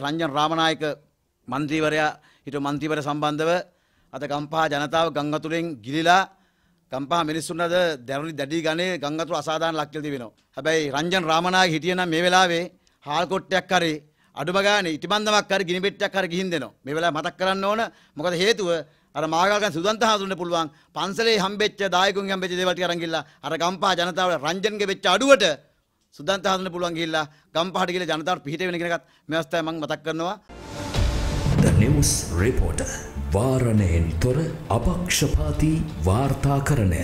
රංජන් රාමනායක මන්ත්‍රීවරයා හිට මන්ත්‍රීවර සම්බන්ධව අද ගම්පහ ජනතාව ගංගතුරෙන් ගිලිලා ගම්පහ මිනිස්සුන්ට දැරුණි දැඩි ගණේ ගංගතුර අසාධාරණ ලක්කල් තිබෙනවා. හැබැයි රංජන් රාමනායක හිටියනම් මේ වෙලාවේ හාල් කොට්ටයක් හරි අඩුම ගානේ ඉටිබන්දමක් හරි ගිනි පෙට්ටයක් හරි ගිහින් දෙනවා. මේ වෙලාවේ මතක් කරන්න ඕන. මොකද හේතුව අර මාගල්ගන් සුදන්ත හඳුන්න පුළුවන් පන්සලේ හම්බෙච්ච දායකුන්ගේ හම්බෙච්ච දේවල් ටික අරන් ගිල්ලා අර ගම්පහ ජනතාවට රංජන්ගේ වෙච්ච අඩුවට සුදන්ත හදන්න පුළුවන් ගිහිල්ලා ගම්පහට ගිහිල්ලා ජනතාවට පිහිට වෙන කෙනකත් මේ අවස්ථාවේ මම මතක් කරනවා The News Reporter වාරණයෙන් තොර අපක්ෂපාතී වාර්තාකරණය